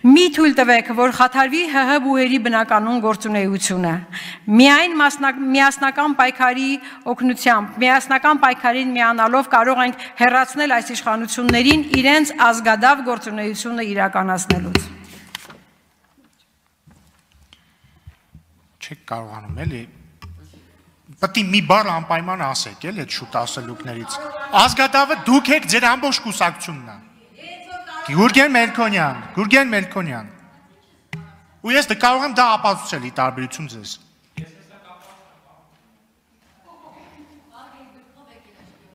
Մի թույլ տվեք, որ խաթարվի ՀՀ բուհերի բնականոն գործունեությունը։ Միայն միասնական պայքարի օգնությամբ, միասնական պայքարին միանալով կարող ենք հերացնել այս իշխանություններին իրենց ազգադավ գործունեությունը իրականացնելուց։ Չեք կարողանում, էլի։ Պետք է մի բառ անպայման ասեք, էլի, այդ շուտ ասելուկներից։ Ազգադավը դուք եք, ձեր ամբողջ կուսակցությունն է։ Գուրգեն Մելքոնյան, Գուրգեն Մելքոնյան։ Ու ես կարող եմ դա ապացուցել ի տարբերություն ձեզ։